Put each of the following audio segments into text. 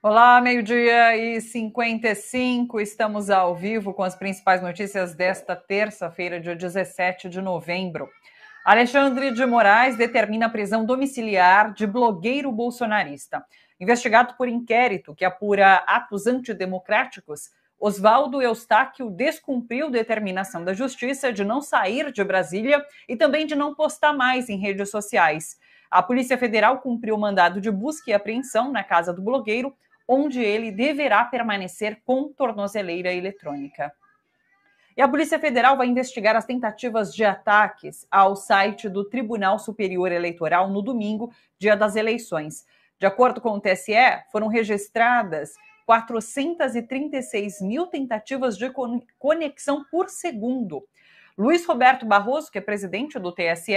Olá, meio-dia e 55. Estamos ao vivo com as principais notícias desta terça-feira, dia 17 de novembro. Alexandre de Moraes determina a prisão domiciliar de blogueiro bolsonarista. Investigado por inquérito que apura atos antidemocráticos, Oswaldo Eustáquio descumpriu determinação da justiça de não sair de Brasília e também de não postar mais em redes sociais. A Polícia Federal cumpriu o mandado de busca e apreensão na casa do blogueiro onde ele deverá permanecer com tornozeleira eletrônica. E a Polícia Federal vai investigar as tentativas de ataques ao site do Tribunal Superior Eleitoral no domingo, dia das eleições. De acordo com o TSE, foram registradas 436 mil tentativas de conexão por segundo. Luiz Roberto Barroso, que é presidente do TSE,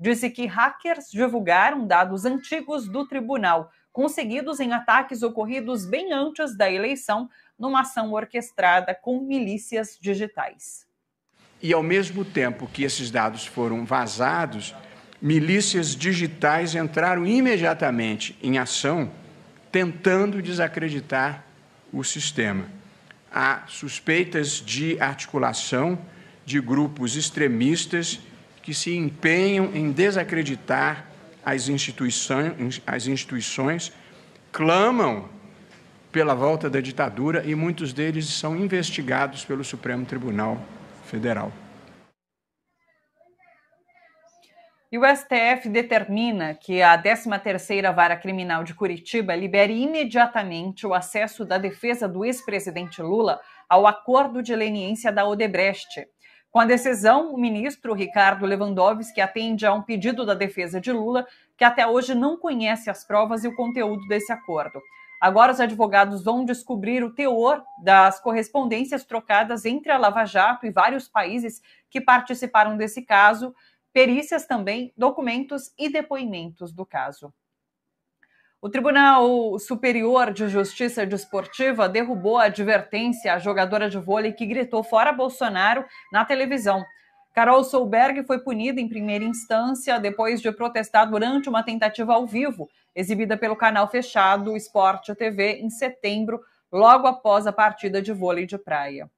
disse que hackers divulgaram dados antigos do tribunal, conseguidos em ataques ocorridos bem antes da eleição, numa ação orquestrada com milícias digitais. E ao mesmo tempo que esses dados foram vazados, milícias digitais entraram imediatamente em ação, tentando desacreditar o sistema. Há suspeitas de articulação de grupos extremistas que se empenham em desacreditar as instituições, as instituições clamam pela volta da ditadura e muitos deles são investigados pelo Supremo Tribunal Federal. E o STF determina que a 13ª Vara Criminal de Curitiba libere imediatamente o acesso da defesa do ex-presidente Lula ao acordo de leniência da Odebrecht. Com a decisão, o ministro Ricardo Lewandowski atende a um pedido da defesa de Lula, que até hoje não conhece as provas e o conteúdo desse acordo. Agora, os advogados vão descobrir o teor das correspondências trocadas entre a Lava Jato e vários países que participaram desse caso, perícias também, documentos e depoimentos do caso. O Tribunal Superior de Justiça Desportiva derrubou a advertência à jogadora de vôlei que gritou fora Bolsonaro na televisão. Carol Solberg foi punida em primeira instância depois de protestar durante uma tentativa ao vivo, exibida pelo canal fechado Esporte TV em setembro, logo após a partida de vôlei de praia.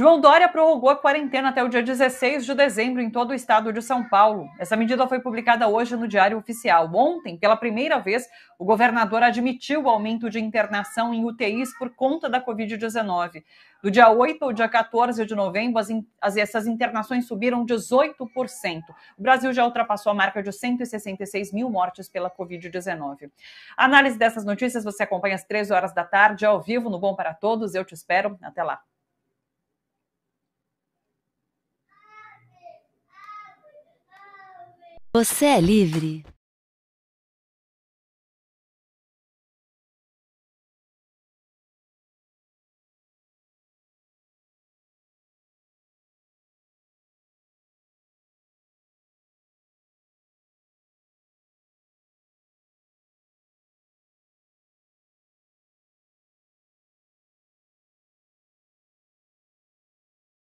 João Dória prorrogou a quarentena até o dia 16 de dezembro em todo o estado de São Paulo. Essa medida foi publicada hoje no Diário Oficial. Ontem, pela primeira vez, o governador admitiu o aumento de internação em UTIs por conta da Covid-19. Do dia 8 ao dia 14 de novembro, as, as, essas internações subiram 18%. O Brasil já ultrapassou a marca de 166 mil mortes pela Covid-19. A análise dessas notícias você acompanha às 3 horas da tarde, ao vivo, no Bom para Todos. Eu te espero. Até lá. Você é livre?